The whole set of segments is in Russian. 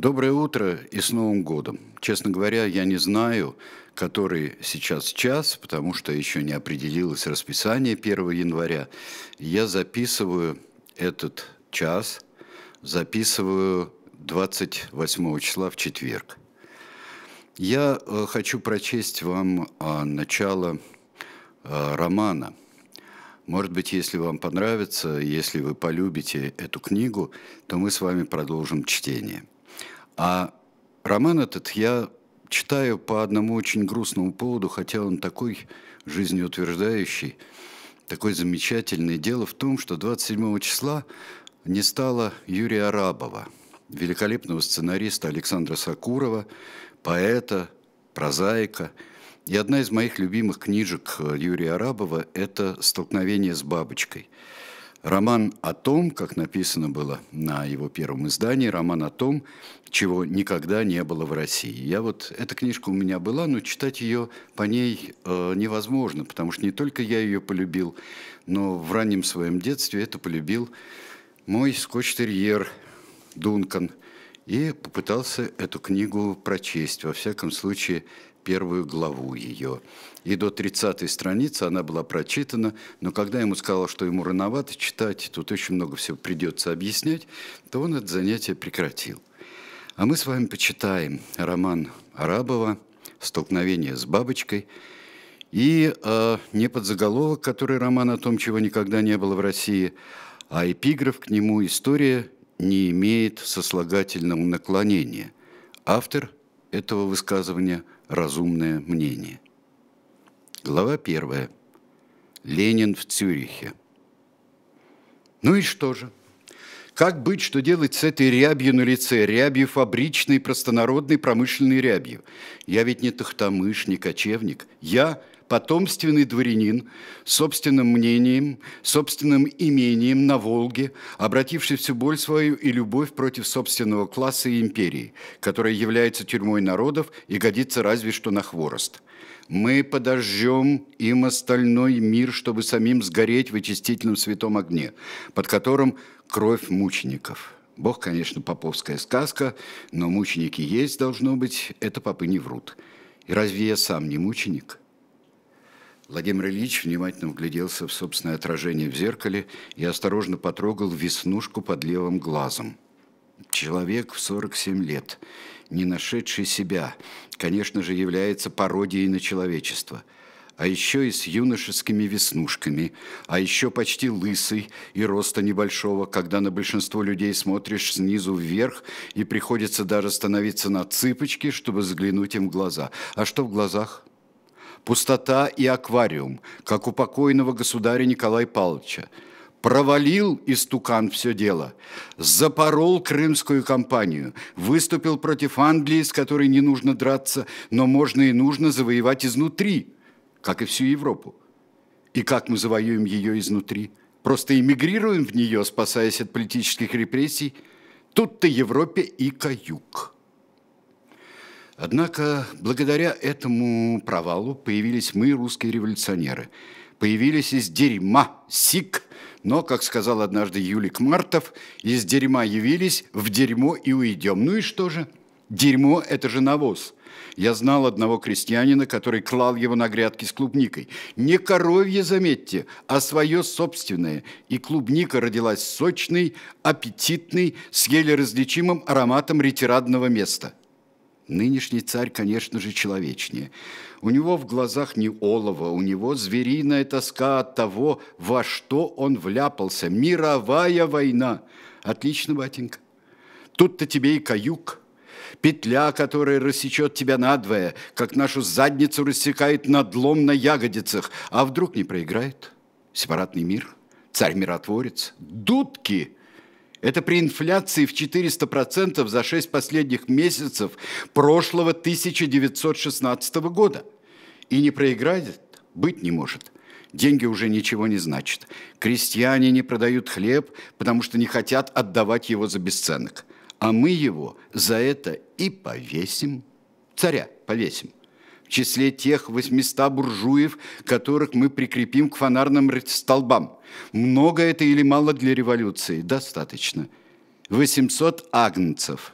Доброе утро и с Новым годом. Честно говоря, я не знаю, который сейчас час, потому что еще не определилось расписание 1 января. Я записываю этот час, записываю 28 числа в четверг. Я э, хочу прочесть вам а, начало э, романа. Может быть, если вам понравится, если вы полюбите эту книгу, то мы с вами продолжим чтение. А роман этот я читаю по одному очень грустному поводу, хотя он такой жизнеутверждающий, такой замечательный. Дело в том, что 27 числа не стало Юрия Арабова, великолепного сценариста Александра Сакурова, поэта, прозаика. И одна из моих любимых книжек э, Юрия Арабова – это «Столкновение с бабочкой». Роман о том, как написано было на его первом издании, роман о том, чего никогда не было в России. Я вот, эта книжка у меня была, но читать ее по ней э, невозможно, потому что не только я ее полюбил, но в раннем своем детстве это полюбил мой скотч-терьер Дункан и попытался эту книгу прочесть, во всяком случае, первую главу ее. И до 30-й страницы она была прочитана, но когда ему сказал, что ему рановато читать, тут очень много всего придется объяснять, то он это занятие прекратил. А мы с вами почитаем роман Арабова «Столкновение с бабочкой» и э, не заголовок, который роман о том, чего никогда не было в России, а эпиграф к нему «История не имеет сослагательного наклонения». Автор этого высказывания – разумное мнение – Глава первая. Ленин в Цюрихе. Ну и что же? Как быть, что делать с этой рябью на лице, рябью фабричной, простонародной, промышленной рябью? Я ведь не тахтамыш, не кочевник. Я потомственный дворянин, собственным мнением, собственным имением на Волге, обративший всю боль свою и любовь против собственного класса и империи, которая является тюрьмой народов и годится разве что на хворост мы подожжем им остальной мир, чтобы самим сгореть в очистительном святом огне, под которым кровь мучеников. Бог, конечно, поповская сказка, но мученики есть, должно быть, это попы не врут. И разве я сам не мученик? Владимир Ильич внимательно вгляделся в собственное отражение в зеркале и осторожно потрогал веснушку под левым глазом. Человек в 47 лет не нашедший себя, конечно же, является пародией на человечество – а еще и с юношескими веснушками, а еще почти лысый и роста небольшого, когда на большинство людей смотришь снизу вверх и приходится даже становиться на цыпочки, чтобы взглянуть им в глаза. А что в глазах? Пустота и аквариум, как у покойного государя Николая Павловича – провалил истукан все дело, запорол крымскую кампанию, выступил против Англии, с которой не нужно драться, но можно и нужно завоевать изнутри, как и всю Европу. И как мы завоюем ее изнутри? Просто эмигрируем в нее, спасаясь от политических репрессий? Тут-то Европе и каюк. Однако благодаря этому провалу появились мы, русские революционеры. Появились из дерьма, сик – но, как сказал однажды Юлик Мартов, из дерьма явились, в дерьмо и уйдем. Ну и что же? Дерьмо – это же навоз. Я знал одного крестьянина, который клал его на грядки с клубникой. Не коровье, заметьте, а свое собственное. И клубника родилась сочной, аппетитной, с еле различимым ароматом ретирадного места. Нынешний царь, конечно же, человечнее – у него в глазах не олово, у него звериная тоска от того, во что он вляпался. Мировая война. Отлично, батенька. Тут-то тебе и каюк. Петля, которая рассечет тебя надвое, как нашу задницу рассекает надлом на ягодицах. А вдруг не проиграет? Сепаратный мир? Царь-миротворец? Дудки! Это при инфляции в 400% за 6 последних месяцев прошлого 1916 года. И не проиграть быть не может. Деньги уже ничего не значат. Крестьяне не продают хлеб, потому что не хотят отдавать его за бесценок. А мы его за это и повесим. Царя повесим в числе тех 800 буржуев, которых мы прикрепим к фонарным столбам. Много это или мало для революции? Достаточно. 800 агнцев.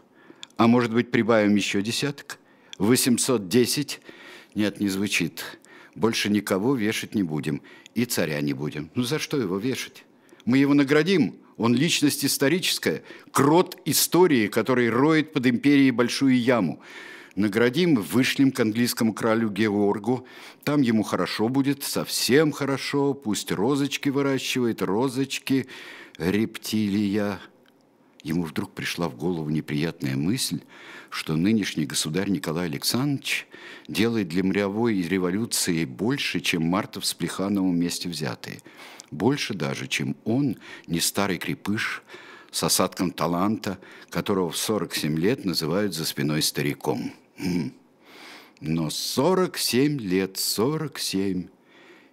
А может быть, прибавим еще десяток? 810? Нет, не звучит. Больше никого вешать не будем. И царя не будем. Ну за что его вешать? Мы его наградим. Он личность историческая, крот истории, который роет под империей большую яму наградим и вышлем к английскому королю Георгу. Там ему хорошо будет, совсем хорошо, пусть розочки выращивает, розочки, рептилия». Ему вдруг пришла в голову неприятная мысль, что нынешний государь Николай Александрович делает для мировой революции больше, чем Мартов с Плехановым вместе взятые. Больше даже, чем он, не старый крепыш, с осадком таланта, которого в 47 лет называют за спиной стариком. Хм. Но 47 лет, 47,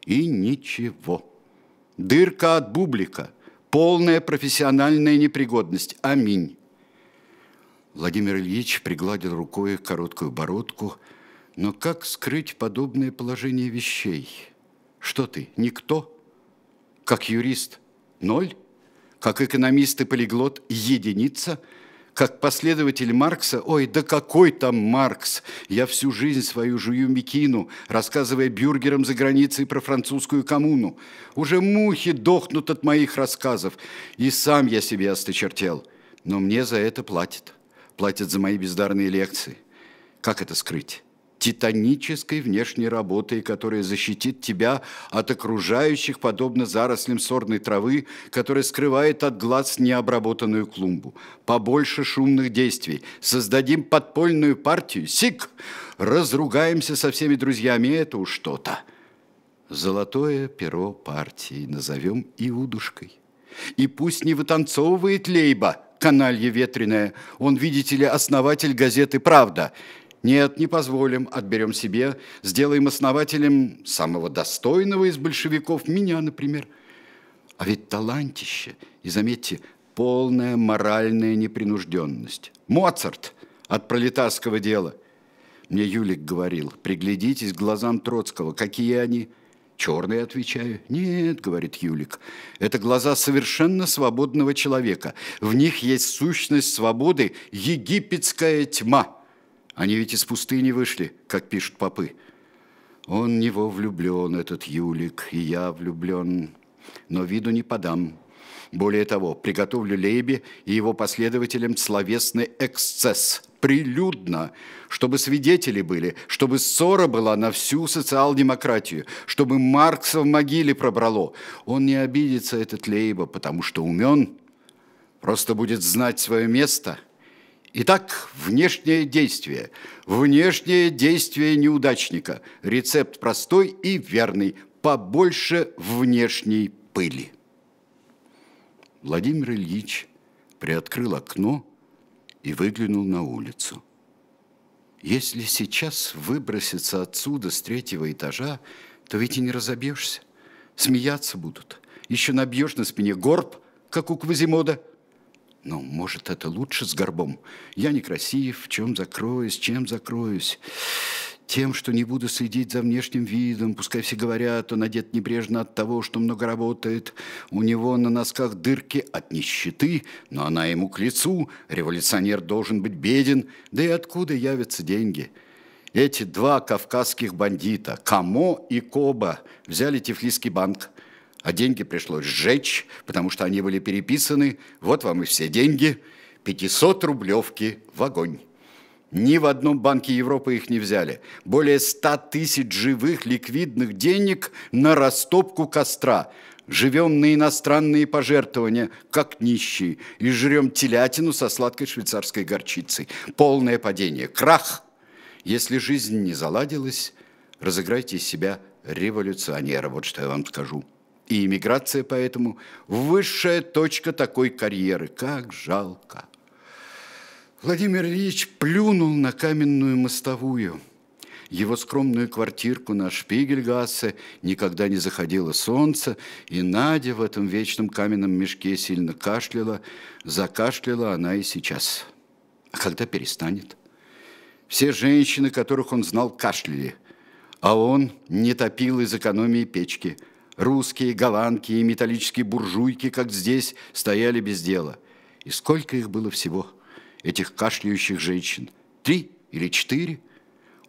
и ничего. Дырка от бублика, полная профессиональная непригодность. Аминь. Владимир Ильич пригладил рукой короткую бородку, но как скрыть подобное положение вещей? Что ты, никто? Как юрист – ноль? Как экономист и полиглот – единица – как последователь Маркса, ой, да какой там Маркс, я всю жизнь свою жую мекину, рассказывая бюргерам за границей про французскую коммуну. Уже мухи дохнут от моих рассказов, и сам я себе осточертел. Но мне за это платят. Платят за мои бездарные лекции. Как это скрыть? титанической внешней работой, которая защитит тебя от окружающих, подобно зарослям сорной травы, которая скрывает от глаз необработанную клумбу. Побольше шумных действий. Создадим подпольную партию. Сик! Разругаемся со всеми друзьями. Это уж что-то. Золотое перо партии назовем Иудушкой. И пусть не вытанцовывает Лейба, каналья ветреная. Он, видите ли, основатель газеты «Правда». Нет, не позволим, отберем себе, сделаем основателем самого достойного из большевиков, меня, например. А ведь талантище, и заметьте, полная моральная непринужденность. Моцарт от пролетарского дела. Мне Юлик говорил, приглядитесь к глазам Троцкого, какие они. Черные, отвечаю. Нет, говорит Юлик, это глаза совершенно свободного человека. В них есть сущность свободы, египетская тьма. Они ведь из пустыни вышли, как пишут попы. Он в него влюблен, этот Юлик, и я влюблен, но виду не подам. Более того, приготовлю Лейбе и его последователям словесный эксцесс, прилюдно, чтобы свидетели были, чтобы ссора была на всю социал-демократию, чтобы Маркса в могиле пробрало. Он не обидится, этот Лейба, потому что умен, просто будет знать свое место – Итак, внешнее действие. Внешнее действие неудачника. Рецепт простой и верный. Побольше внешней пыли. Владимир Ильич приоткрыл окно и выглянул на улицу. Если сейчас выброситься отсюда с третьего этажа, то ведь и не разобьешься. Смеяться будут. Еще набьешь на спине горб, как у Квазимода – но, «Ну, может, это лучше с горбом. Я некрасив, в чем закроюсь, чем закроюсь. Тем, что не буду следить за внешним видом, пускай все говорят, он одет небрежно от того, что много работает. У него на носках дырки от нищеты, но она ему к лицу. Революционер должен быть беден, да и откуда явятся деньги?» Эти два кавказских бандита, Камо и Коба, взяли Тифлисский банк а деньги пришлось сжечь, потому что они были переписаны. Вот вам и все деньги. 500 рублевки в огонь. Ни в одном банке Европы их не взяли. Более 100 тысяч живых ликвидных денег на растопку костра. Живем на иностранные пожертвования, как нищие, и жрем телятину со сладкой швейцарской горчицей. Полное падение, крах. Если жизнь не заладилась, разыграйте из себя революционера, вот что я вам скажу и иммиграция поэтому высшая точка такой карьеры. Как жалко. Владимир Ильич плюнул на каменную мостовую. Его скромную квартирку на Шпигельгассе никогда не заходило солнце, и Надя в этом вечном каменном мешке сильно кашляла. Закашляла она и сейчас. А когда перестанет? Все женщины, которых он знал, кашляли, а он не топил из экономии печки – Русские, голландки и металлические буржуйки, как здесь, стояли без дела. И сколько их было всего, этих кашляющих женщин? Три или четыре?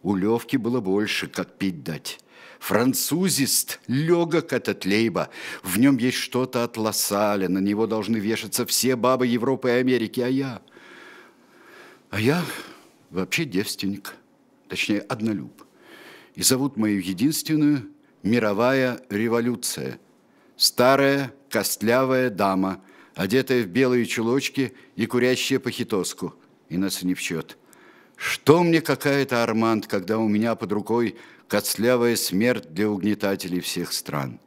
У Левки было больше, как пить дать. Французист легок этот Лейба. В нем есть что-то от Лосаля. На него должны вешаться все бабы Европы и Америки. А я... А я вообще девственник. Точнее, однолюб. И зовут мою единственную мировая революция. Старая костлявая дама, одетая в белые чулочки и курящая похитоску. И нас не в счет. Что мне какая-то Арманд, когда у меня под рукой костлявая смерть для угнетателей всех стран?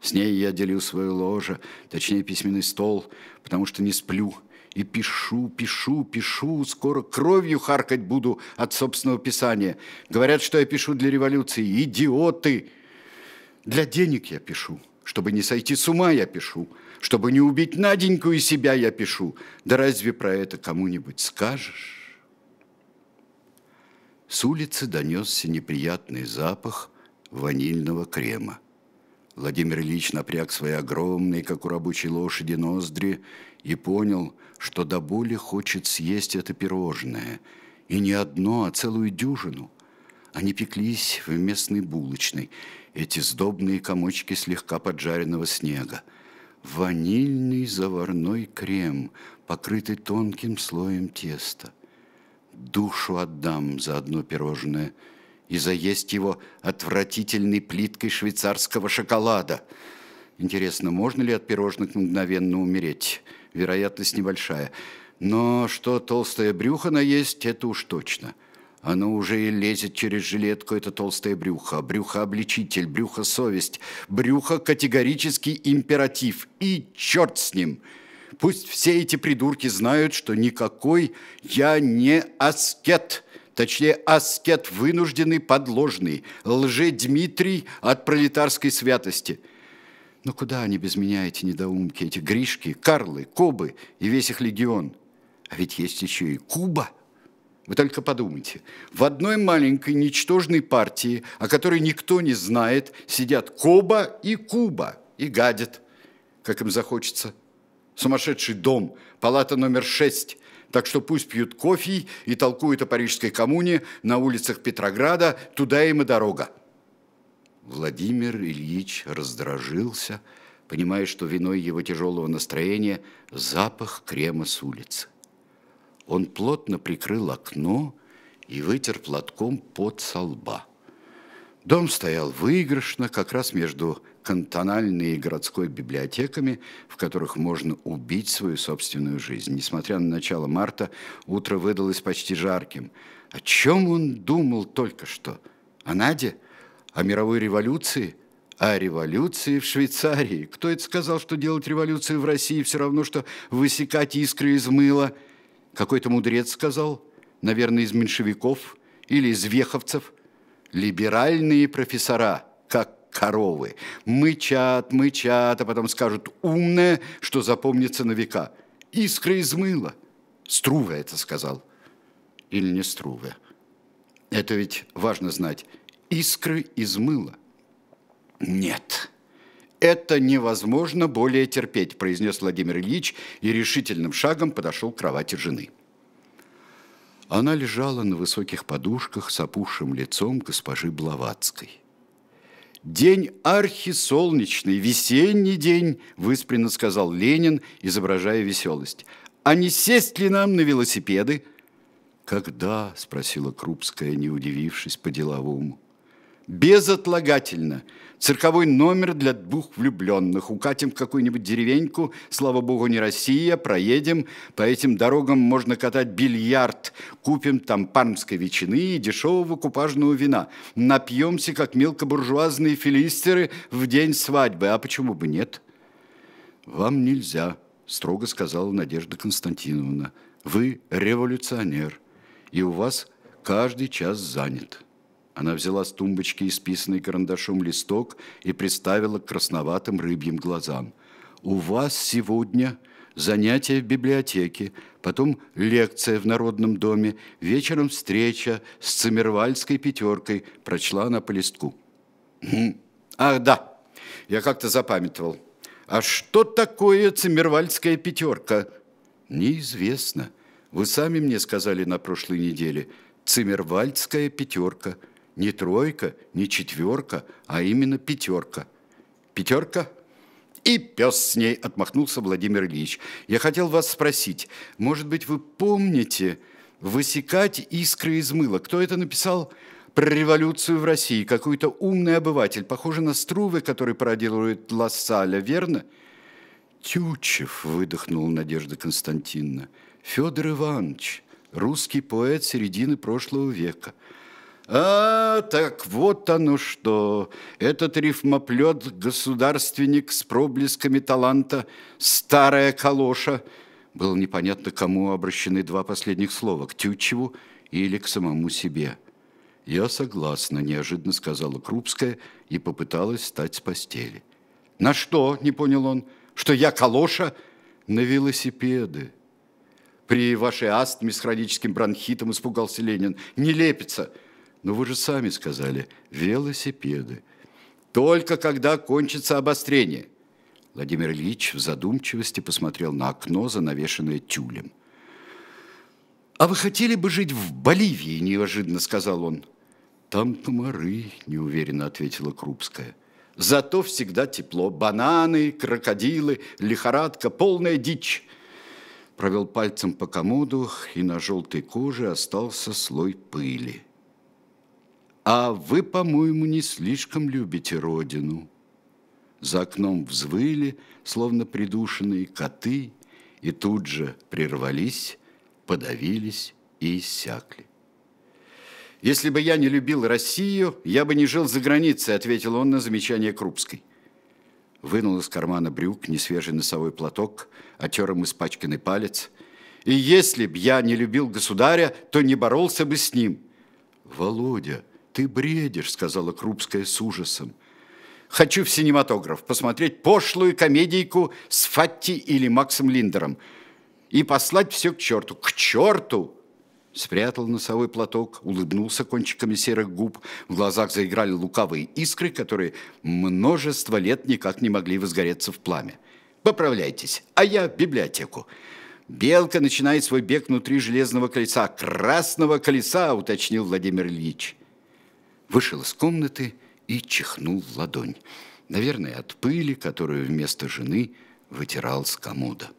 С ней я делю свое ложе, точнее письменный стол, потому что не сплю. И пишу, пишу, пишу, скоро кровью харкать буду от собственного писания. Говорят, что я пишу для революции. Идиоты! Для денег я пишу, чтобы не сойти с ума я пишу, чтобы не убить Наденьку и себя я пишу. Да разве про это кому-нибудь скажешь? С улицы донесся неприятный запах ванильного крема. Владимир Ильич напряг свои огромные, как у рабочей лошади, ноздри и понял, что до боли хочет съесть это пирожное. И не одно, а целую дюжину. Они пеклись в местной булочной – эти сдобные комочки слегка поджаренного снега. Ванильный заварной крем, покрытый тонким слоем теста. Душу отдам за одно пирожное и заесть его отвратительной плиткой швейцарского шоколада. Интересно, можно ли от пирожных мгновенно умереть? Вероятность небольшая. Но что толстое брюхо наесть, это уж точно – оно уже и лезет через жилетку, это толстое брюхо, брюхо-обличитель, брюхо-совесть, брюхо-категорический императив. И черт с ним! Пусть все эти придурки знают, что никакой я не аскет. Точнее, аскет вынужденный, подложный, лже-Дмитрий от пролетарской святости. Но ну куда они без меня, эти недоумки, эти Гришки, Карлы, Кобы и весь их легион? А ведь есть еще и Куба – вы только подумайте. В одной маленькой ничтожной партии, о которой никто не знает, сидят Коба и Куба и гадят, как им захочется. Сумасшедший дом, палата номер шесть. Так что пусть пьют кофе и толкуют о парижской коммуне на улицах Петрограда, туда им и дорога. Владимир Ильич раздражился, понимая, что виной его тяжелого настроения запах крема с улицы. Он плотно прикрыл окно и вытер платком под со Дом стоял выигрышно, как раз между кантональной и городской библиотеками, в которых можно убить свою собственную жизнь. Несмотря на начало марта, утро выдалось почти жарким. О чем он думал только что? О Наде? О мировой революции? о революции в Швейцарии. Кто это сказал, что делать революцию в России все равно, что высекать искры из мыла – какой-то мудрец сказал, наверное, из меньшевиков или из веховцев, либеральные профессора, как коровы, мычат, мычат, а потом скажут умное, что запомнится на века. Искра из Струве это сказал. Или не Струве. Это ведь важно знать. Искры из мыла. Нет. «Это невозможно более терпеть», – произнес Владимир Ильич и решительным шагом подошел к кровати жены. Она лежала на высоких подушках с опухшим лицом госпожи Блаватской. «День архисолнечный, весенний день», – выспренно сказал Ленин, изображая веселость. «А не сесть ли нам на велосипеды?» «Когда?» – спросила Крупская, не удивившись по-деловому безотлагательно цирковой номер для двух влюбленных. Укатим в какую-нибудь деревеньку, слава богу, не Россия, проедем. По этим дорогам можно катать бильярд. Купим там пармской ветчины и дешевого купажного вина. Напьемся, как мелкобуржуазные филистеры, в день свадьбы. А почему бы нет? «Вам нельзя», – строго сказала Надежда Константиновна. «Вы революционер, и у вас каждый час занят». Она взяла с тумбочки исписанный карандашом листок и приставила к красноватым рыбьим глазам. «У вас сегодня занятие в библиотеке, потом лекция в Народном доме, вечером встреча с Цимервальской пятеркой», – прочла она по листку. «Ах, да, я как-то запамятовал. А что такое Цимервальская пятерка?» «Неизвестно. Вы сами мне сказали на прошлой неделе. Цимервальдская пятерка – не тройка, не четверка, а именно пятерка. Пятерка? И пес с ней отмахнулся Владимир Ильич. Я хотел вас спросить, может быть, вы помните «Высекать искры из мыла»? Кто это написал? про революцию в России. Какой-то умный обыватель, похожий на Струве, который проделывает Лассаля, верно? Тючев, выдохнула Надежда Константиновна. Федор Иванович, русский поэт середины прошлого века – а, так вот оно что. Этот рифмоплет государственник с проблесками таланта, старая калоша. Было непонятно, кому обращены два последних слова, к Тютчеву или к самому себе. «Я согласна», – неожиданно сказала Крупская и попыталась встать с постели. «На что?» – не понял он. «Что я калоша?» «На велосипеды». «При вашей астме с хроническим бронхитом испугался Ленин. Не лепится». Но вы же сами сказали, велосипеды. Только когда кончится обострение. Владимир Ильич в задумчивости посмотрел на окно, занавешенное тюлем. «А вы хотели бы жить в Боливии?» – неожиданно сказал он. «Там комары», – неуверенно ответила Крупская. «Зато всегда тепло. Бананы, крокодилы, лихорадка, полная дичь». Провел пальцем по комоду, и на желтой коже остался слой пыли. А вы, по-моему, не слишком любите родину. За окном взвыли, словно придушенные коты, и тут же прервались, подавились и иссякли. «Если бы я не любил Россию, я бы не жил за границей», ответил он на замечание Крупской. Вынул из кармана брюк несвежий носовой платок, отер им испачканный палец. «И если б я не любил государя, то не боролся бы с ним». «Володя», «Ты бредишь», — сказала Крупская с ужасом. «Хочу в синематограф посмотреть пошлую комедийку с Фатти или Максом Линдером и послать все к черту». «К черту!» Спрятал носовой платок, улыбнулся кончиками серых губ. В глазах заиграли лукавые искры, которые множество лет никак не могли возгореться в пламя. «Поправляйтесь, а я в библиотеку». Белка начинает свой бег внутри железного колеса. Красного колеса, уточнил Владимир Ильич вышел из комнаты и чихнул в ладонь. Наверное, от пыли, которую вместо жены вытирал с комода.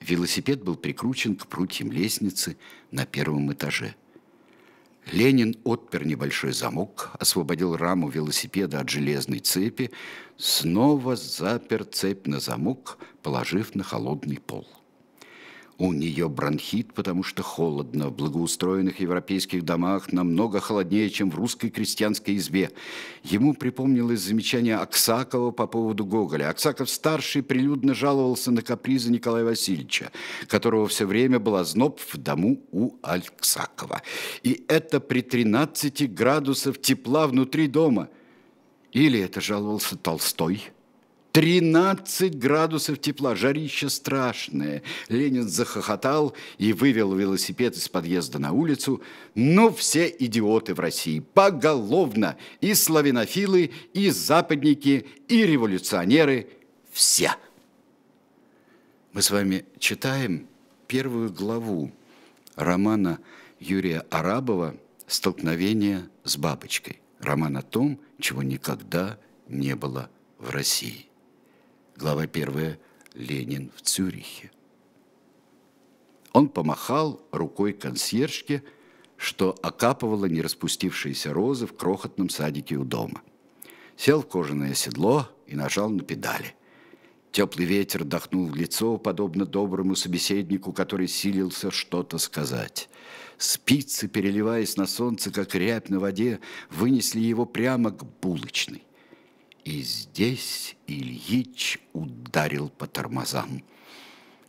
Велосипед был прикручен к прутьям лестницы на первом этаже. Ленин отпер небольшой замок, освободил раму велосипеда от железной цепи, снова запер цепь на замок, положив на холодный пол у нее бронхит, потому что холодно. В благоустроенных европейских домах намного холоднее, чем в русской крестьянской избе. Ему припомнилось замечание Аксакова по поводу Гоголя. Аксаков-старший прилюдно жаловался на капризы Николая Васильевича, которого все время была зноб в дому у Аксакова. И это при 13 градусов тепла внутри дома. Или это жаловался Толстой – 13 градусов тепла, жарище страшное. Ленин захохотал и вывел велосипед из подъезда на улицу. Ну, все идиоты в России, поголовно, и славянофилы, и западники, и революционеры, все. Мы с вами читаем первую главу романа Юрия Арабова «Столкновение с бабочкой». Роман о том, чего никогда не было в России. Глава первая. Ленин в Цюрихе. Он помахал рукой консьержке, что окапывала нераспустившиеся розы в крохотном садике у дома. Сел в кожаное седло и нажал на педали. Теплый ветер дохнул в лицо, подобно доброму собеседнику, который силился что-то сказать. Спицы, переливаясь на солнце, как рябь на воде, вынесли его прямо к булочной. И здесь Ильич ударил по тормозам.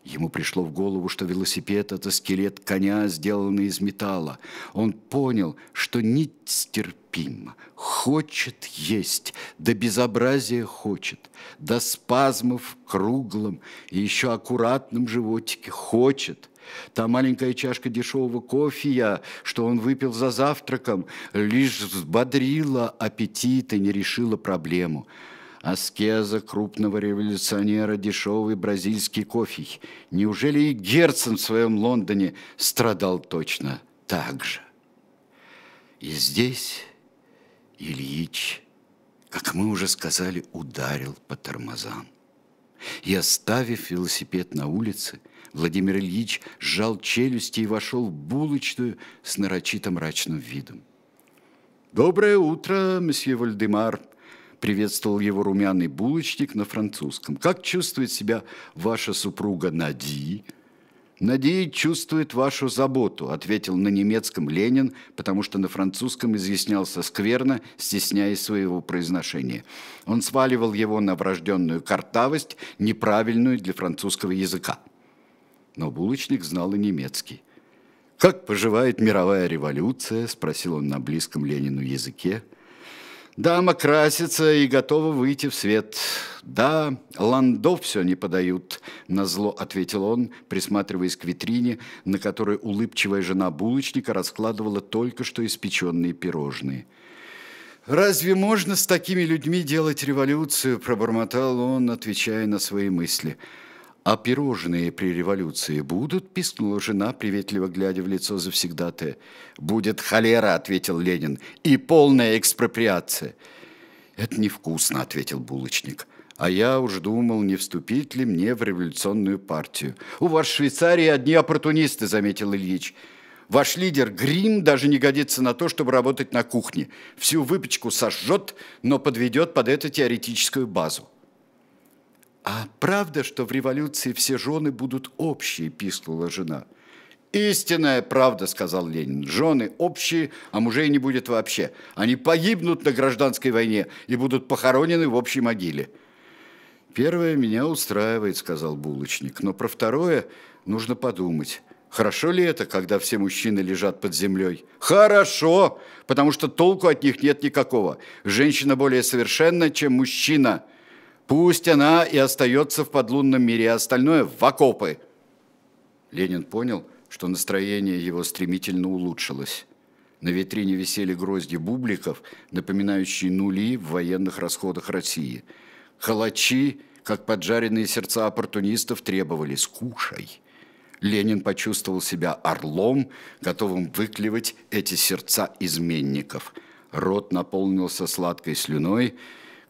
Ему пришло в голову, что велосипед – это скелет коня, сделанный из металла. Он понял, что нестерпимо. Хочет есть, до безобразия хочет, до спазмов круглом и еще аккуратном животике хочет – Та маленькая чашка дешевого кофея, что он выпил за завтраком, лишь взбодрила аппетит и не решила проблему. Аскеза крупного революционера, дешевый бразильский кофе. Неужели и Герцен в своем Лондоне страдал точно так же? И здесь Ильич, как мы уже сказали, ударил по тормозам. И, оставив велосипед на улице, Владимир Ильич сжал челюсти и вошел в булочную с нарочито мрачным видом. «Доброе утро, месье Вальдемар!» – приветствовал его румяный булочник на французском. «Как чувствует себя ваша супруга Нади?» «Нади чувствует вашу заботу», – ответил на немецком Ленин, потому что на французском изъяснялся скверно, стесняясь своего произношения. Он сваливал его на врожденную картавость, неправильную для французского языка но булочник знал и немецкий. «Как поживает мировая революция?» – спросил он на близком Ленину языке. «Дама красится и готова выйти в свет. Да, ландов все не подают», – назло ответил он, присматриваясь к витрине, на которой улыбчивая жена булочника раскладывала только что испеченные пирожные. «Разве можно с такими людьми делать революцию?» – пробормотал он, отвечая на свои мысли – «А пирожные при революции будут?» – пискнула жена, приветливо глядя в лицо завсегдатая. «Будет холера», – ответил Ленин, – «и полная экспроприация». «Это невкусно», – ответил булочник. «А я уж думал, не вступить ли мне в революционную партию». «У вас в Швейцарии одни оппортунисты», – заметил Ильич. «Ваш лидер Грим даже не годится на то, чтобы работать на кухне. Всю выпечку сожжет, но подведет под эту теоретическую базу». А правда, что в революции все жены будут общие, пискнула жена. Истинная правда, сказал Ленин. Жены общие, а мужей не будет вообще. Они погибнут на гражданской войне и будут похоронены в общей могиле. Первое меня устраивает, сказал булочник, но про второе нужно подумать. Хорошо ли это, когда все мужчины лежат под землей? Хорошо, потому что толку от них нет никакого. Женщина более совершенна, чем мужчина – Пусть она и остается в подлунном мире, а остальное – в окопы. Ленин понял, что настроение его стремительно улучшилось. На витрине висели грозди бубликов, напоминающие нули в военных расходах России. Халачи, как поджаренные сердца оппортунистов, требовали «скушай». Ленин почувствовал себя орлом, готовым выклевать эти сердца изменников. Рот наполнился сладкой слюной –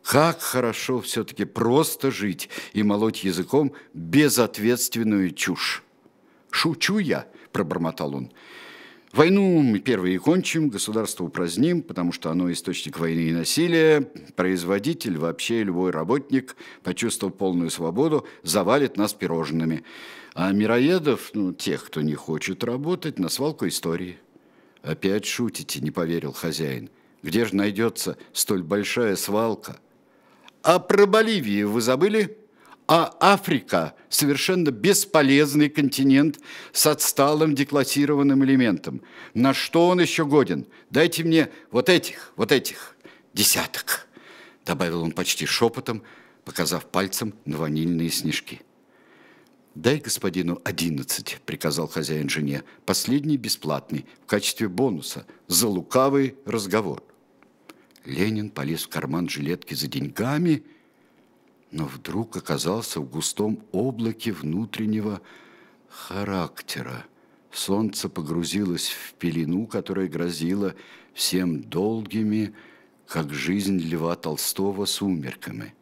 как хорошо все-таки просто жить и молоть языком безответственную чушь. «Шучу я», – пробормотал он. Войну мы первые кончим, государство упраздним, потому что оно источник войны и насилия. Производитель, вообще любой работник, почувствовал полную свободу, завалит нас пирожными. А мироедов, ну, тех, кто не хочет работать, на свалку истории. Опять шутите, не поверил хозяин. Где же найдется столь большая свалка? А про Боливию вы забыли? А Африка – совершенно бесполезный континент с отсталым деклассированным элементом. На что он еще годен? Дайте мне вот этих, вот этих, десяток, добавил он почти шепотом, показав пальцем на ванильные снежки. «Дай господину одиннадцать», – приказал хозяин жене, – «последний бесплатный, в качестве бонуса, за лукавый разговор». Ленин полез в карман жилетки за деньгами, но вдруг оказался в густом облаке внутреннего характера. Солнце погрузилось в пелену, которая грозила всем долгими, как жизнь Льва Толстого, сумерками.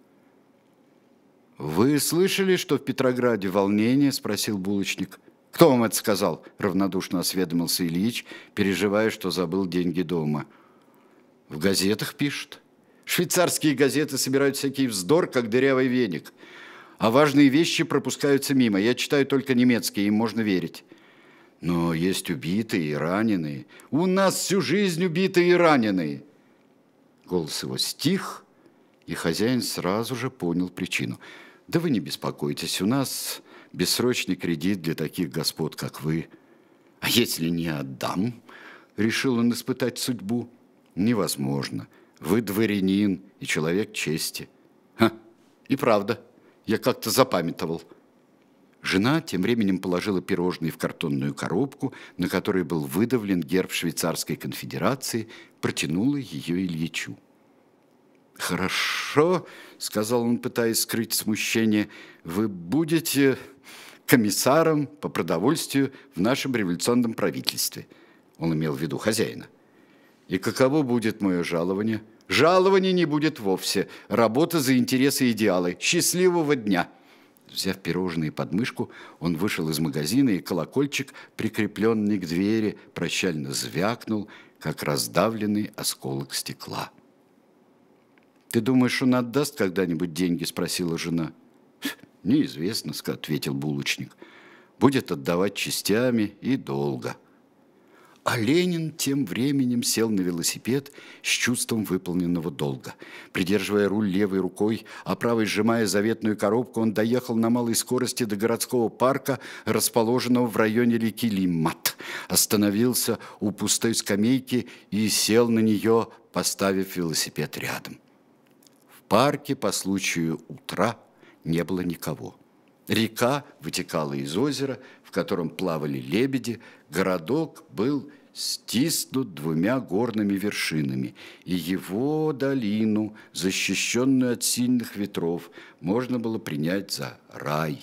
«Вы слышали, что в Петрограде волнение?» – спросил булочник. «Кто вам это сказал?» – равнодушно осведомился Ильич, переживая, что забыл деньги дома – в газетах пишут. Швейцарские газеты собирают всякий вздор, как дырявый веник. А важные вещи пропускаются мимо. Я читаю только немецкие, им можно верить. Но есть убитые и раненые. У нас всю жизнь убитые и раненые. Голос его стих, и хозяин сразу же понял причину. Да вы не беспокойтесь, у нас бессрочный кредит для таких господ, как вы. А если не отдам, решил он испытать судьбу, невозможно. Вы дворянин и человек чести. Ха, и правда, я как-то запамятовал. Жена тем временем положила пирожные в картонную коробку, на которой был выдавлен герб Швейцарской конфедерации, протянула ее Ильичу. «Хорошо», — сказал он, пытаясь скрыть смущение, — «вы будете комиссаром по продовольствию в нашем революционном правительстве». Он имел в виду хозяина. И каково будет мое жалование? Жалования не будет вовсе. Работа за интересы и идеалы. Счастливого дня!» Взяв пирожные под мышку, он вышел из магазина, и колокольчик, прикрепленный к двери, прощально звякнул, как раздавленный осколок стекла. «Ты думаешь, он отдаст когда-нибудь деньги?» – спросила жена. «Хм, «Неизвестно», – ответил булочник. «Будет отдавать частями и долго». А Ленин тем временем сел на велосипед с чувством выполненного долга. Придерживая руль левой рукой, а правой сжимая заветную коробку, он доехал на малой скорости до городского парка, расположенного в районе реки Лимат. Остановился у пустой скамейки и сел на нее, поставив велосипед рядом. В парке по случаю утра не было никого. Река вытекала из озера, в котором плавали лебеди, городок был стиснут двумя горными вершинами, и его долину, защищенную от сильных ветров, можно было принять за рай.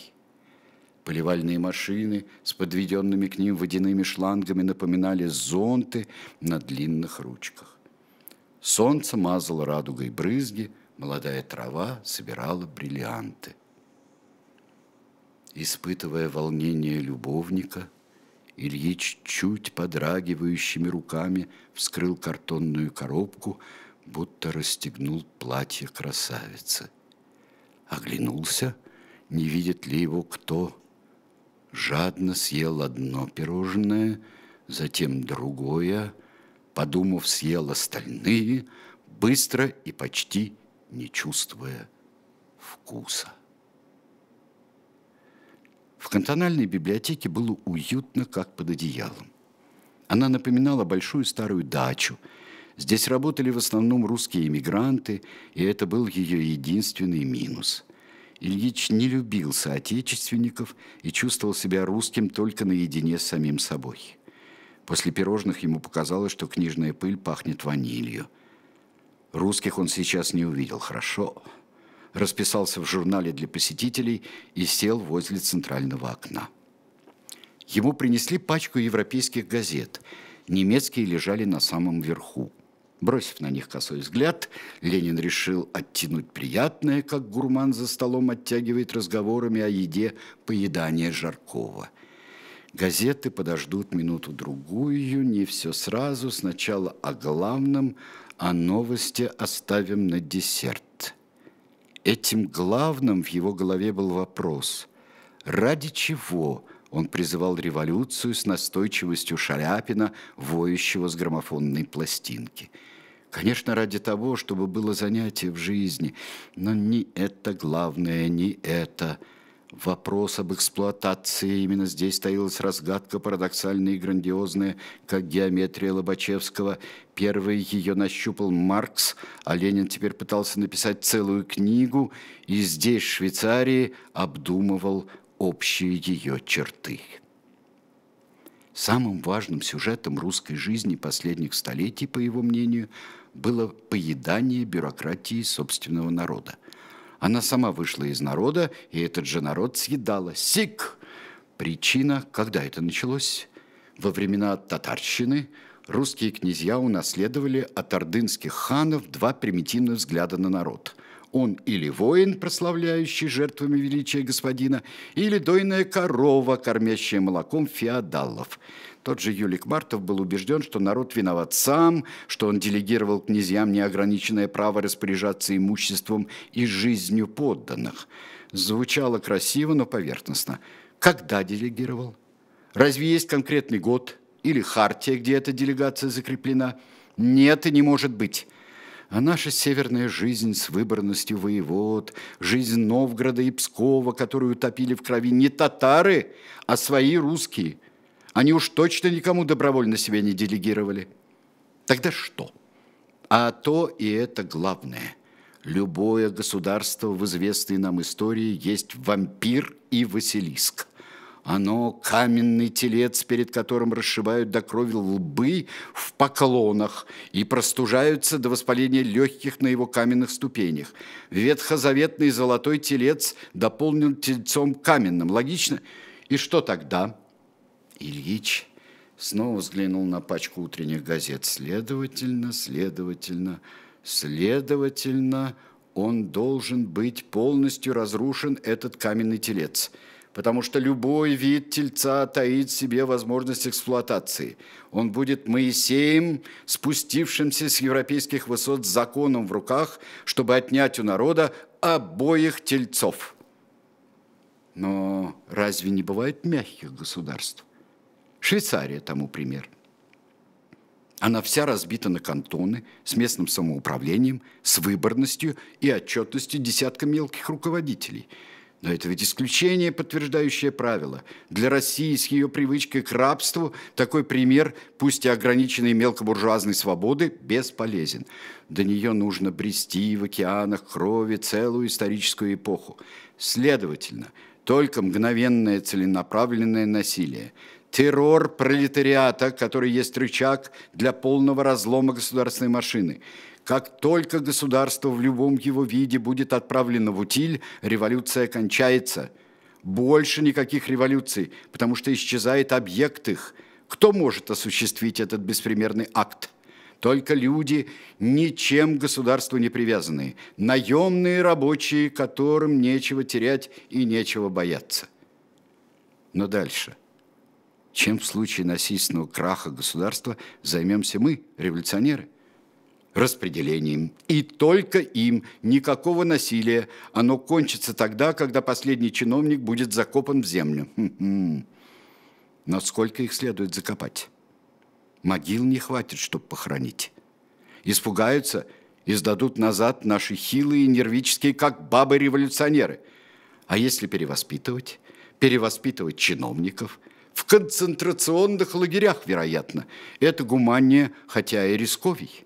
Поливальные машины с подведенными к ним водяными шлангами напоминали зонты на длинных ручках. Солнце мазало радугой брызги, молодая трава собирала бриллианты. Испытывая волнение любовника – Ильич чуть подрагивающими руками вскрыл картонную коробку, будто расстегнул платье красавицы. Оглянулся, не видит ли его кто. Жадно съел одно пирожное, затем другое, подумав, съел остальные, быстро и почти не чувствуя вкуса. В кантональной библиотеке было уютно, как под одеялом. Она напоминала большую старую дачу. Здесь работали в основном русские эмигранты, и это был ее единственный минус. Ильич не любил соотечественников и чувствовал себя русским только наедине с самим собой. После пирожных ему показалось, что книжная пыль пахнет ванилью. Русских он сейчас не увидел. Хорошо, расписался в журнале для посетителей и сел возле центрального окна. Ему принесли пачку европейских газет. Немецкие лежали на самом верху. Бросив на них косой взгляд, Ленин решил оттянуть приятное, как гурман за столом оттягивает разговорами о еде поедание Жаркова. Газеты подождут минуту-другую, не все сразу, сначала о главном, а новости оставим на десерт. Этим главным в его голове был вопрос, ради чего он призывал революцию с настойчивостью Шаляпина, воющего с граммофонной пластинки. Конечно, ради того, чтобы было занятие в жизни, но не это главное, не это – вопрос об эксплуатации. Именно здесь стоилась разгадка парадоксальная и грандиозная, как геометрия Лобачевского. Первый ее нащупал Маркс, а Ленин теперь пытался написать целую книгу и здесь, в Швейцарии, обдумывал общие ее черты. Самым важным сюжетом русской жизни последних столетий, по его мнению, было поедание бюрократии собственного народа – она сама вышла из народа, и этот же народ съедала. Сик! Причина, когда это началось? Во времена татарщины русские князья унаследовали от ордынских ханов два примитивных взгляда на народ – он или воин, прославляющий жертвами величия господина, или дойная корова, кормящая молоком феодалов – тот же Юлик Мартов был убежден, что народ виноват сам, что он делегировал князьям неограниченное право распоряжаться имуществом и жизнью подданных. Звучало красиво, но поверхностно. Когда делегировал? Разве есть конкретный год или хартия, где эта делегация закреплена? Нет и не может быть. А наша северная жизнь с выборностью воевод, жизнь Новгорода и Пскова, которую утопили в крови не татары, а свои русские – они уж точно никому добровольно себя не делегировали. Тогда что? А то и это главное. Любое государство в известной нам истории есть вампир и Василиск. Оно – каменный телец, перед которым расшивают до крови лбы в поклонах и простужаются до воспаления легких на его каменных ступенях. Ветхозаветный золотой телец дополнен тельцом каменным. Логично? И что тогда? Ильич снова взглянул на пачку утренних газет. Следовательно, следовательно, следовательно, он должен быть полностью разрушен, этот каменный телец потому что любой вид тельца таит в себе возможность эксплуатации. Он будет Моисеем, спустившимся с европейских высот с законом в руках, чтобы отнять у народа обоих тельцов. Но разве не бывает мягких государств? Швейцария тому пример. Она вся разбита на кантоны с местным самоуправлением, с выборностью и отчетностью десятка мелких руководителей – но это ведь исключение, подтверждающее правило. Для России с ее привычкой к рабству такой пример, пусть и ограниченной мелкобуржуазной свободы, бесполезен. До нее нужно брести в океанах крови целую историческую эпоху. Следовательно, только мгновенное целенаправленное насилие – террор пролетариата, который есть рычаг для полного разлома государственной машины. Как только государство в любом его виде будет отправлено в утиль, революция кончается. Больше никаких революций, потому что исчезает объект их. Кто может осуществить этот беспримерный акт? Только люди, ничем государству не привязанные, наемные рабочие, которым нечего терять и нечего бояться. Но дальше чем в случае насильственного краха государства займемся мы, революционеры. Распределением. И только им. Никакого насилия. Оно кончится тогда, когда последний чиновник будет закопан в землю. Насколько их следует закопать? Могил не хватит, чтобы похоронить. Испугаются и сдадут назад наши хилые нервические, как бабы-революционеры. А если перевоспитывать? Перевоспитывать чиновников – в концентрационных лагерях, вероятно. Это гуманнее, хотя и рисковей.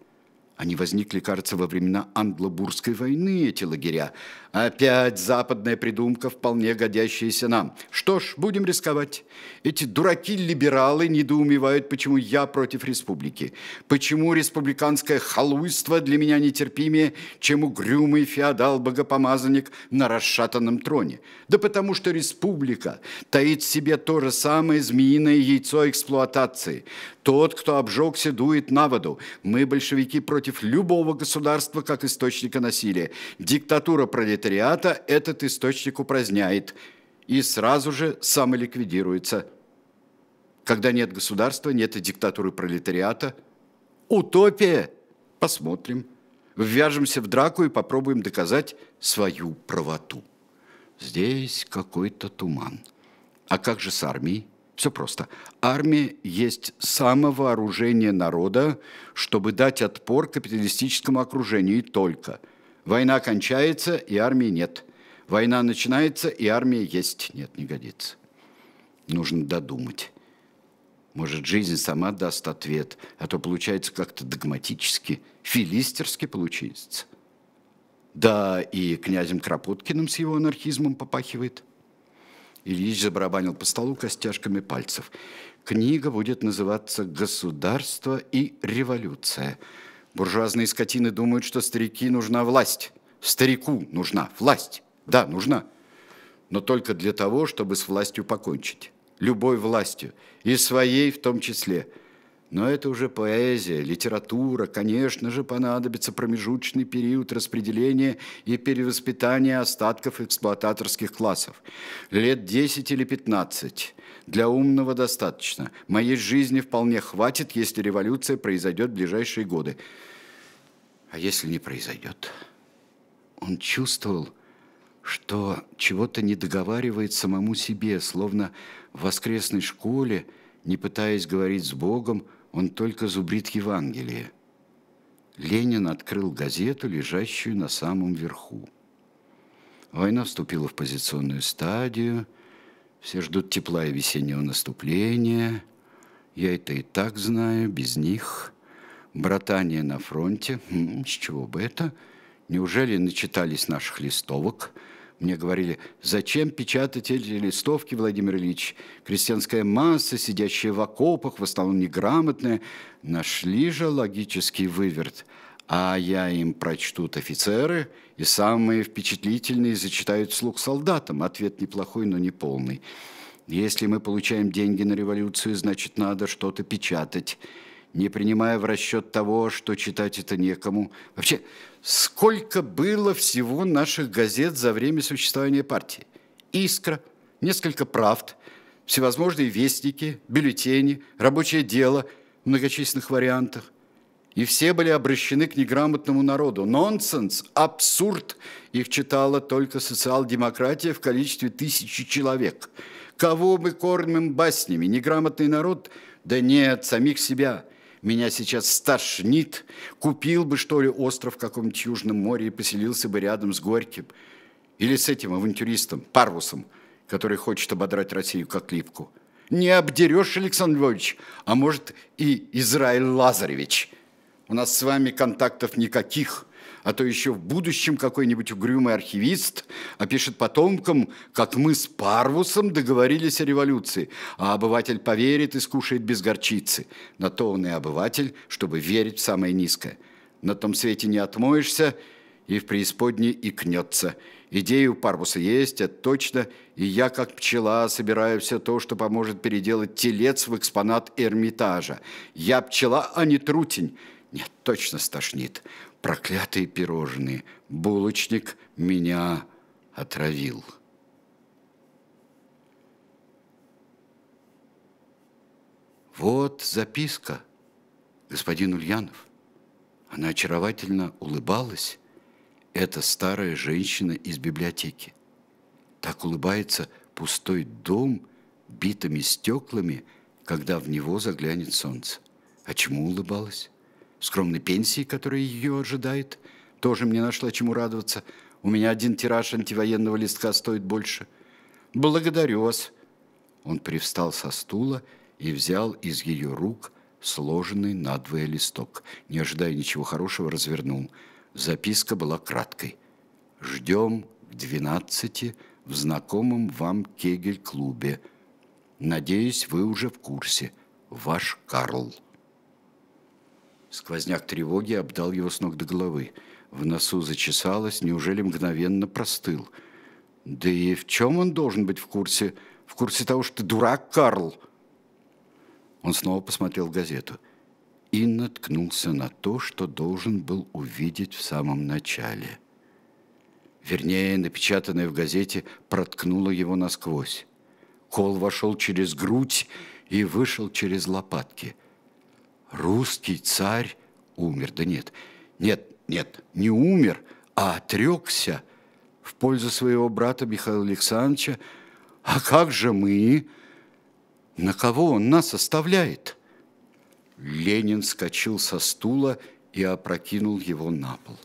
Они возникли, кажется, во времена Англобурской войны, эти лагеря. Опять западная придумка, вполне годящаяся нам. Что ж, будем рисковать. Эти дураки-либералы недоумевают, почему я против республики. Почему республиканское халуйство для меня нетерпимее, чем угрюмый феодал-богопомазанник на расшатанном троне. Да потому что республика таит в себе то же самое змеиное яйцо эксплуатации. Тот, кто обжегся, дует на воду. Мы, большевики, против любого государства как источника насилия. Диктатура пролетария пролетариата этот источник упраздняет и сразу же самоликвидируется. Когда нет государства, нет и диктатуры пролетариата. Утопия! Посмотрим. Ввяжемся в драку и попробуем доказать свою правоту. Здесь какой-то туман. А как же с армией? Все просто. Армия есть самовооружение народа, чтобы дать отпор капиталистическому окружению и только – Война кончается, и армии нет. Война начинается, и армии есть. Нет, не годится. Нужно додумать. Может, жизнь сама даст ответ, а то получается как-то догматически, филистерски получается. Да, и князем Кропоткиным с его анархизмом попахивает. Ильич забарабанил по столу костяшками пальцев. Книга будет называться «Государство и революция», Буржуазные скотины думают, что старики нужна власть. Старику нужна власть. Да, нужна. Но только для того, чтобы с властью покончить. Любой властью. И своей в том числе. Но это уже поэзия, литература. Конечно же, понадобится промежуточный период распределения и перевоспитания остатков эксплуататорских классов. Лет 10 или 15. Для умного достаточно. Моей жизни вполне хватит, если революция произойдет в ближайшие годы. А если не произойдет? Он чувствовал, что чего-то не договаривает самому себе, словно в воскресной школе, не пытаясь говорить с Богом, он только зубрит Евангелие. Ленин открыл газету, лежащую на самом верху. Война вступила в позиционную стадию – все ждут тепла и весеннего наступления. Я это и так знаю, без них. Братания на фронте. Хм, с чего бы это? Неужели начитались наших листовок? Мне говорили, зачем печатать эти листовки, Владимир Ильич? Крестьянская масса, сидящая в окопах, в основном неграмотная. Нашли же логический выверт – а я им прочтут офицеры, и самые впечатлительные зачитают слух солдатам. Ответ неплохой, но не полный. Если мы получаем деньги на революцию, значит, надо что-то печатать, не принимая в расчет того, что читать это некому. Вообще, сколько было всего наших газет за время существования партии? «Искра», несколько «Правд», всевозможные вестники, бюллетени, «Рабочее дело» в многочисленных вариантах, и все были обращены к неграмотному народу. Нонсенс, абсурд. Их читала только социал-демократия в количестве тысячи человек. Кого мы кормим баснями? Неграмотный народ? Да нет, самих себя. Меня сейчас стошнит. Купил бы, что ли, остров в каком-нибудь Южном море и поселился бы рядом с Горьким. Или с этим авантюристом, Парвусом, который хочет ободрать Россию как липку. Не обдерешь, Александр Львович, а может и Израиль Лазаревич – у нас с вами контактов никаких, а то еще в будущем какой-нибудь угрюмый архивист опишет потомкам, как мы с Парвусом договорились о революции, а обыватель поверит и скушает без горчицы. На то он и обыватель, чтобы верить в самое низкое. На том свете не отмоешься, и в преисподней икнется. Идеи у Парвуса есть, это точно, и я, как пчела, собираю все то, что поможет переделать телец в экспонат Эрмитажа. Я пчела, а не трутень. Нет, точно стошнит. Проклятые пирожные. Булочник меня отравил. Вот записка, господин Ульянов. Она очаровательно улыбалась. Это старая женщина из библиотеки. Так улыбается пустой дом битыми стеклами, когда в него заглянет солнце. А чему улыбалась? скромной пенсии, которая ее ожидает. Тоже мне нашла чему радоваться. У меня один тираж антивоенного листка стоит больше. Благодарю вас. Он привстал со стула и взял из ее рук сложенный надвое листок. Не ожидая ничего хорошего, развернул. Записка была краткой. «Ждем к двенадцати в знакомом вам кегель-клубе. Надеюсь, вы уже в курсе. Ваш Карл». Сквозняк тревоги обдал его с ног до головы. В носу зачесалось, неужели мгновенно простыл? Да и в чем он должен быть в курсе? В курсе того, что ты дурак, Карл! Он снова посмотрел газету и наткнулся на то, что должен был увидеть в самом начале. Вернее, напечатанное в газете проткнуло его насквозь. Кол вошел через грудь и вышел через лопатки – русский царь умер. Да нет, нет, нет, не умер, а отрекся в пользу своего брата Михаила Александровича. А как же мы? На кого он нас оставляет? Ленин скочил со стула и опрокинул его на пол.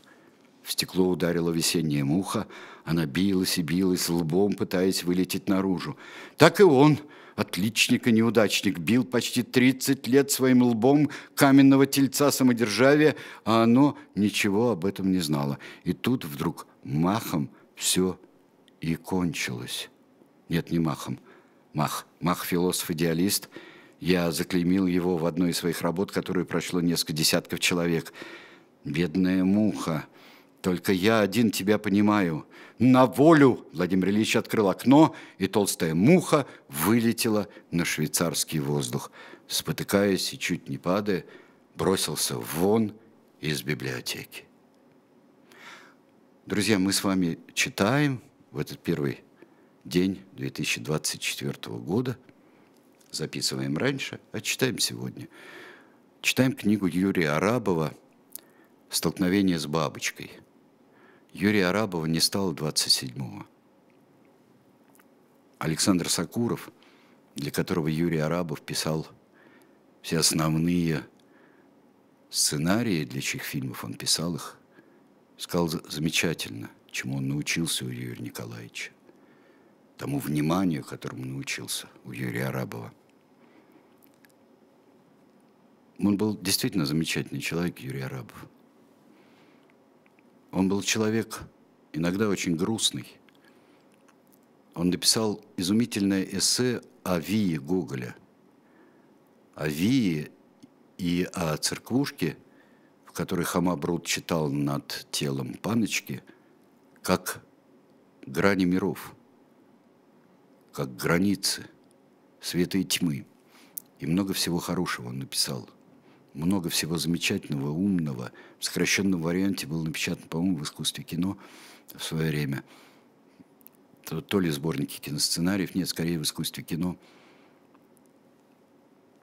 В стекло ударила весенняя муха. Она билась и билась лбом, пытаясь вылететь наружу. Так и он – отличник и неудачник, бил почти 30 лет своим лбом каменного тельца самодержавия, а оно ничего об этом не знало. И тут вдруг махом все и кончилось. Нет, не махом. Мах. Мах – философ-идеалист. Я заклеймил его в одной из своих работ, которую прочло несколько десятков человек. «Бедная муха, только я один тебя понимаю» на волю!» Владимир Ильич открыл окно, и толстая муха вылетела на швейцарский воздух. Спотыкаясь и чуть не падая, бросился вон из библиотеки. Друзья, мы с вами читаем в этот первый день 2024 года. Записываем раньше, а читаем сегодня. Читаем книгу Юрия Арабова «Столкновение с бабочкой». Юрий Арабова не стал 27-го. Александр Сакуров, для которого Юрий Арабов писал все основные сценарии для чьих фильмов он писал их, сказал замечательно, чему он научился у Юрия Николаевича, тому вниманию, которому научился у Юрия Арабова. Он был действительно замечательный человек, Юрий Арабов. Он был человек иногда очень грустный. Он написал изумительное эссе о Вии Гоголя. О Вии и о церквушке, в которой Хама Брут читал над телом паночки, как грани миров, как границы света и тьмы. И много всего хорошего он написал – много всего замечательного, умного. В сокращенном варианте был напечатан, по-моему, в «Искусстве кино» в свое время. То, то ли сборники киносценариев, нет, скорее в «Искусстве кино».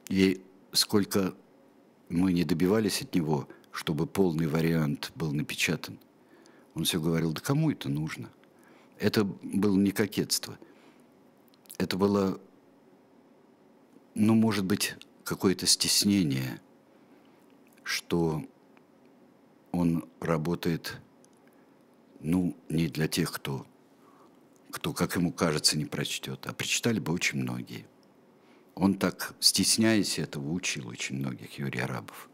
И сколько мы не добивались от него, чтобы полный вариант был напечатан, он все говорил, да кому это нужно? Это было не кокетство. Это было, ну, может быть, какое-то стеснение – что он работает, ну, не для тех, кто, кто, как ему кажется, не прочтет, а прочитали бы очень многие. Он так, стесняясь этого, учил очень многих Юрий Арабов.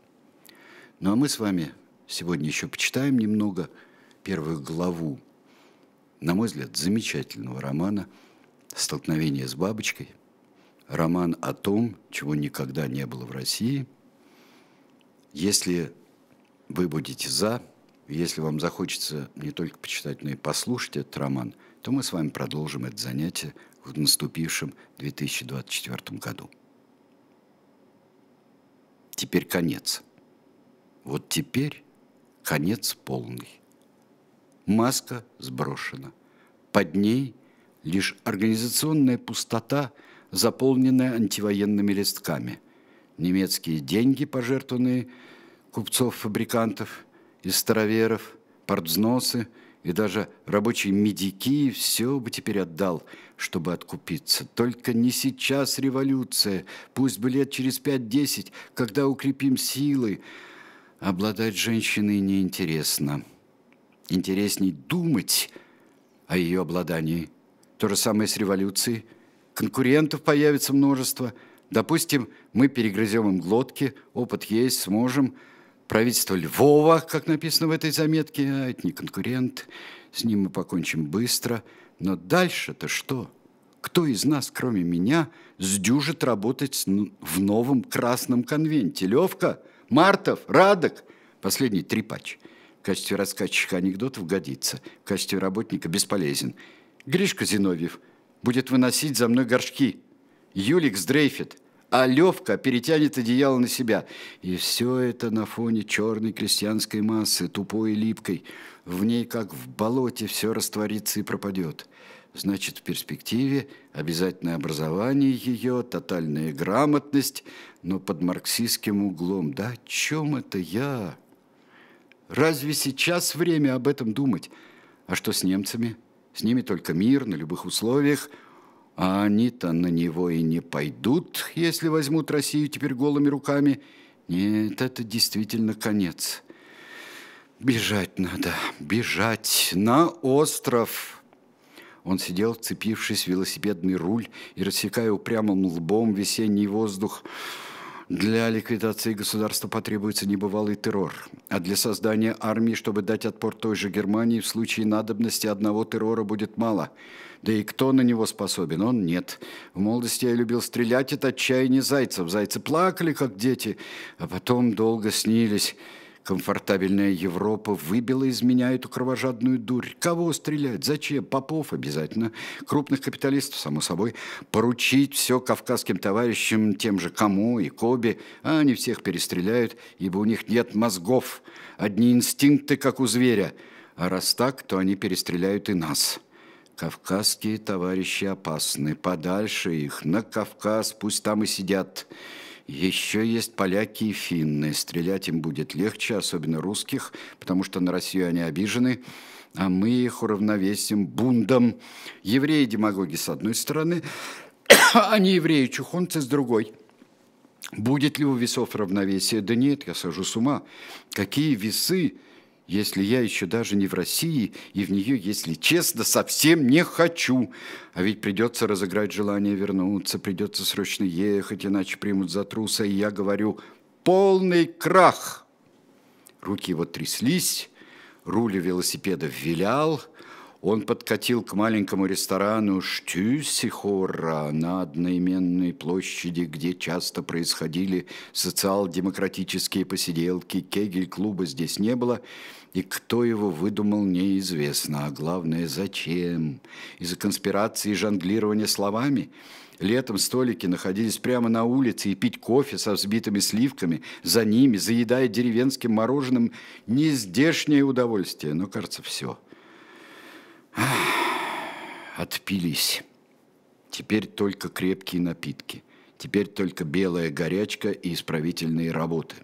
Ну а мы с вами сегодня еще почитаем немного первую главу, на мой взгляд, замечательного романа «Столкновение с бабочкой», роман о том, чего никогда не было в России – если вы будете «за», если вам захочется не только почитать, но и послушать этот роман, то мы с вами продолжим это занятие в наступившем 2024 году. Теперь конец. Вот теперь конец полный. Маска сброшена. Под ней лишь организационная пустота, заполненная антивоенными листками – немецкие деньги, пожертвованные купцов-фабрикантов и староверов, портзносы и даже рабочие медики, все бы теперь отдал, чтобы откупиться. Только не сейчас революция, пусть бы лет через пять-десять, когда укрепим силы. Обладать женщиной неинтересно. Интересней думать о ее обладании. То же самое с революцией. Конкурентов появится множество – Допустим, мы перегрызем им глотки, опыт есть, сможем. Правительство Львова, как написано в этой заметке, а это не конкурент, с ним мы покончим быстро. Но дальше-то что? Кто из нас, кроме меня, сдюжит работать в новом красном конвенте? Левка, Мартов, Радок, последний трипач. В качестве рассказчика анекдотов годится, в качестве работника бесполезен. Гришка Зиновьев будет выносить за мной горшки. Юлик сдрейфит – а Левка перетянет одеяло на себя. И все это на фоне черной крестьянской массы, тупой и липкой. В ней, как в болоте, все растворится и пропадет. Значит, в перспективе обязательное образование ее, тотальная грамотность, но под марксистским углом. Да о чем это я? Разве сейчас время об этом думать? А что с немцами? С ними только мир на любых условиях – а они-то на него и не пойдут, если возьмут Россию теперь голыми руками. Нет, это действительно конец. Бежать надо, бежать на остров. Он сидел, цепившись в велосипедный руль и рассекая упрямым лбом весенний воздух. Для ликвидации государства потребуется небывалый террор, а для создания армии, чтобы дать отпор той же Германии, в случае надобности одного террора будет мало – да и кто на него способен? Он нет. В молодости я любил стрелять от отчаяния зайцев. Зайцы плакали, как дети, а потом долго снились. Комфортабельная Европа выбила из меня эту кровожадную дурь. Кого стрелять? Зачем? Попов обязательно. Крупных капиталистов, само собой. Поручить все кавказским товарищам, тем же кому и Коби. А они всех перестреляют, ибо у них нет мозгов. Одни инстинкты, как у зверя. А раз так, то они перестреляют и нас. Кавказские товарищи опасны. Подальше их, на Кавказ, пусть там и сидят. Еще есть поляки и финны. Стрелять им будет легче, особенно русских, потому что на Россию они обижены а мы их уравновесим бундом. Евреи-демагоги с одной стороны, а не евреи-чухонцы с другой. Будет ли у весов равновесие? Да нет, я сажу с ума. Какие весы? если я еще даже не в России, и в нее, если честно, совсем не хочу. А ведь придется разыграть желание вернуться, придется срочно ехать, иначе примут за труса, и я говорю «полный крах». Руки его тряслись, руль велосипеда вилял – он подкатил к маленькому ресторану Штюсихора на одноименной площади, где часто происходили социал-демократические посиделки. Кегель-клуба здесь не было, и кто его выдумал, неизвестно. А главное, зачем? Из-за конспирации и жонглирования словами? Летом столики находились прямо на улице, и пить кофе со взбитыми сливками, за ними, заедая деревенским мороженым, нездешнее удовольствие. Но, кажется, все – Отпились. Теперь только крепкие напитки. Теперь только белая горячка и исправительные работы.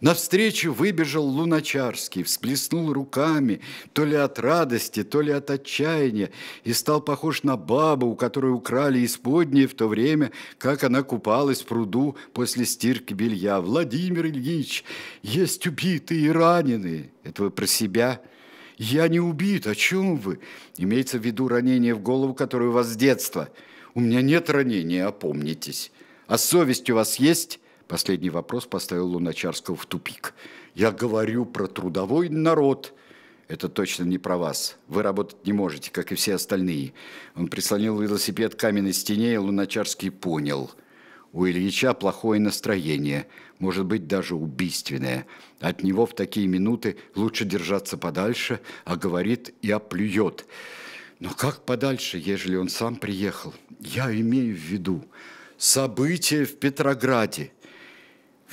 Навстречу выбежал Луначарский, всплеснул руками, то ли от радости, то ли от отчаяния, и стал похож на бабу, у которой украли исподние в то время, как она купалась в пруду после стирки белья. «Владимир Ильич, есть убитые и раненые!» Это вы про себя – «Я не убит, о чем вы?» Имеется в виду ранение в голову, которое у вас с детства. «У меня нет ранения, опомнитесь. А совесть у вас есть?» Последний вопрос поставил Луначарского в тупик. «Я говорю про трудовой народ». «Это точно не про вас. Вы работать не можете, как и все остальные». Он прислонил велосипед к каменной стене, и Луначарский понял – у Ильича плохое настроение, может быть, даже убийственное. От него в такие минуты лучше держаться подальше, а говорит и оплюет. Но как подальше, ежели он сам приехал? Я имею в виду события в Петрограде –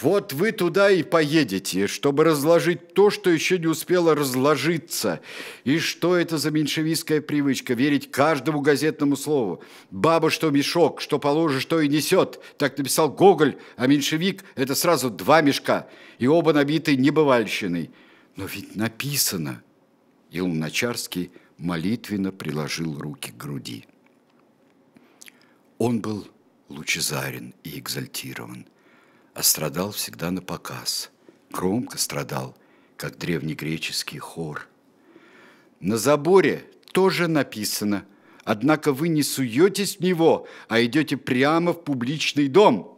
вот вы туда и поедете, чтобы разложить то, что еще не успело разложиться. И что это за меньшевистская привычка верить каждому газетному слову? Баба, что мешок, что положит, что и несет. Так написал Гоголь, а меньшевик – это сразу два мешка, и оба набиты небывальщиной. Но ведь написано. И Луначарский молитвенно приложил руки к груди. Он был лучезарен и экзальтирован – а страдал всегда на показ. Громко страдал, как древнегреческий хор. На заборе тоже написано, однако вы не суетесь в него, а идете прямо в публичный дом.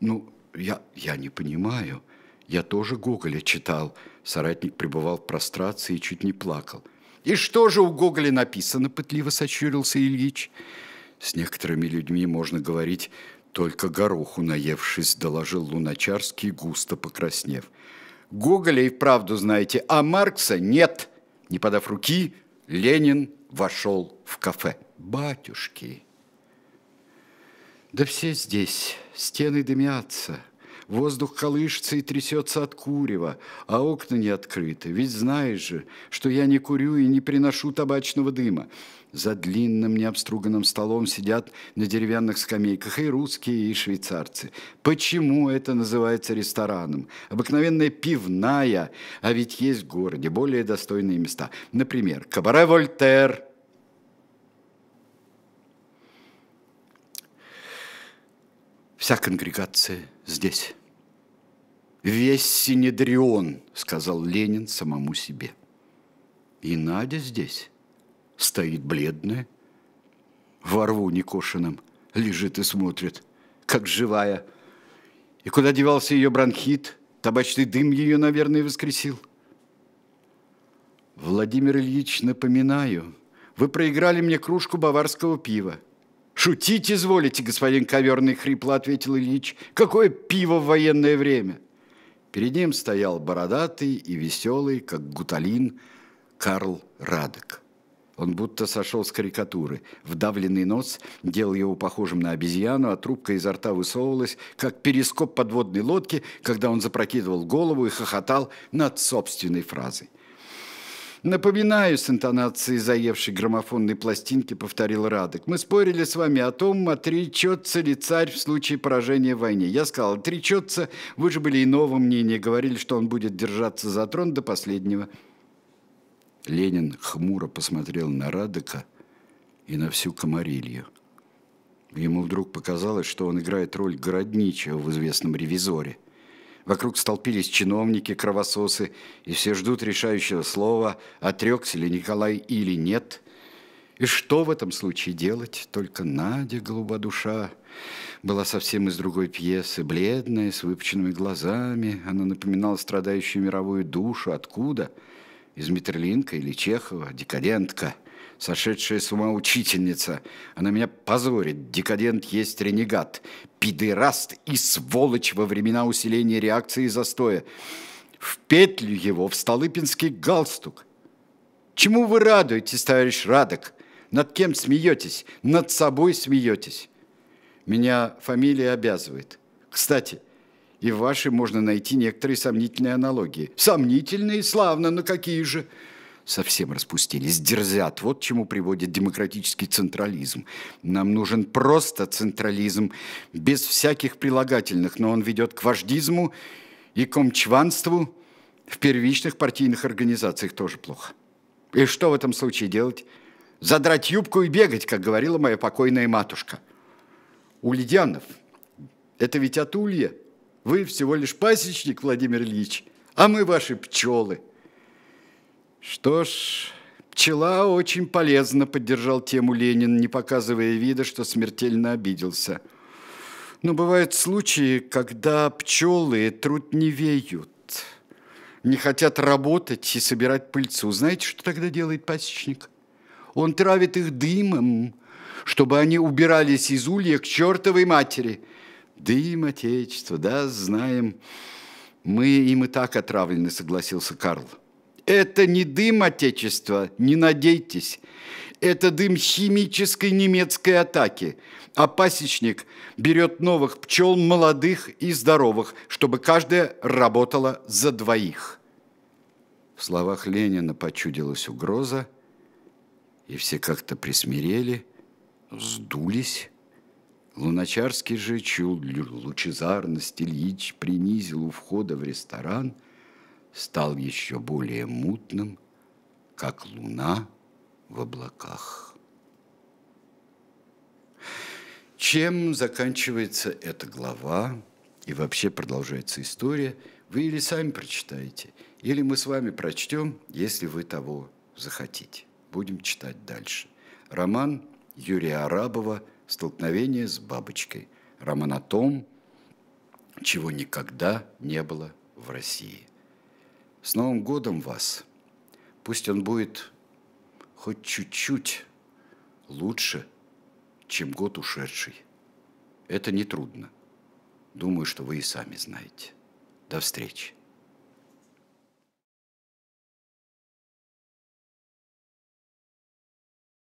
Ну, я, я не понимаю. Я тоже Гоголя читал. Соратник пребывал в прострации и чуть не плакал. «И что же у Гоголя написано?» – пытливо сочурился Ильич. «С некоторыми людьми можно говорить только гороху наевшись, доложил Луначарский, густо покраснев. Гоголя и правду знаете, а Маркса нет. Не подав руки, Ленин вошел в кафе. Батюшки! Да все здесь, стены дымятся – Воздух колышется и трясется от курева, а окна не открыты. Ведь знаешь же, что я не курю и не приношу табачного дыма. За длинным необструганным столом сидят на деревянных скамейках и русские, и швейцарцы. Почему это называется рестораном? Обыкновенная пивная, а ведь есть в городе более достойные места. Например, кабаре «Вольтер», Вся конгрегация здесь. Весь Синедрион, сказал Ленин самому себе. И Надя здесь стоит бледная, во рву некошенном лежит и смотрит, как живая. И куда девался ее бронхит, табачный дым ее, наверное, воскресил. Владимир Ильич, напоминаю, вы проиграли мне кружку баварского пива. «Шутить изволите, господин коверный хрипло», — ответил Ильич. «Какое пиво в военное время!» Перед ним стоял бородатый и веселый, как гуталин, Карл Радек. Он будто сошел с карикатуры. Вдавленный нос делал его похожим на обезьяну, а трубка изо рта высовывалась, как перископ подводной лодки, когда он запрокидывал голову и хохотал над собственной фразой. «Напоминаю с интонацией заевшей граммофонной пластинки», — повторил Радок. «Мы спорили с вами о том, отречется а ли царь в случае поражения в войне. Я сказал, отречется. Вы же были иного мнения, говорили, что он будет держаться за трон до последнего». Ленин хмуро посмотрел на Радока и на всю комарилью. Ему вдруг показалось, что он играет роль городничего в известном ревизоре – Вокруг столпились чиновники, кровососы, и все ждут решающего слова, отрекся ли Николай или нет. И что в этом случае делать? Только Надя, голуба душа, была совсем из другой пьесы, бледная, с выпученными глазами. Она напоминала страдающую мировую душу. Откуда? Из Митерлинка или Чехова, декадентка – сошедшая с ума учительница. Она меня позорит. Декадент есть ренегат, пидераст и сволочь во времена усиления реакции и застоя. В петлю его, в столыпинский галстук. Чему вы радуетесь, товарищ Радок? Над кем смеетесь? Над собой смеетесь. Меня фамилия обязывает. Кстати, и в вашей можно найти некоторые сомнительные аналогии. Сомнительные? Славно, но какие же? совсем распустились, дерзят. Вот к чему приводит демократический централизм. Нам нужен просто централизм, без всяких прилагательных, но он ведет к вождизму и комчванству в первичных партийных организациях тоже плохо. И что в этом случае делать? Задрать юбку и бегать, как говорила моя покойная матушка. Ульянов, это ведь от улья. Вы всего лишь пасечник, Владимир Ильич, а мы ваши пчелы – что ж, пчела очень полезно поддержал тему Ленин, не показывая вида, что смертельно обиделся. Но бывают случаи, когда пчелы труд не веют, не хотят работать и собирать пыльцу. Знаете, что тогда делает пасечник? Он травит их дымом, чтобы они убирались из улья к чертовой матери. Дым Отечества, да, знаем. Мы им и так отравлены, согласился Карл. Это не дым Отечества, не надейтесь. Это дым химической немецкой атаки. А пасечник берет новых пчел, молодых и здоровых, чтобы каждая работала за двоих. В словах Ленина почудилась угроза, и все как-то присмирели, сдулись. Луначарский же чул лучезарность Ильич принизил у входа в ресторан – стал еще более мутным, как луна в облаках. Чем заканчивается эта глава и вообще продолжается история, вы или сами прочитаете, или мы с вами прочтем, если вы того захотите. Будем читать дальше. Роман Юрия Арабова «Столкновение с бабочкой». Роман о том, чего никогда не было в России. С Новым годом вас! Пусть он будет хоть чуть-чуть лучше, чем год ушедший. Это нетрудно. Думаю, что вы и сами знаете. До встречи.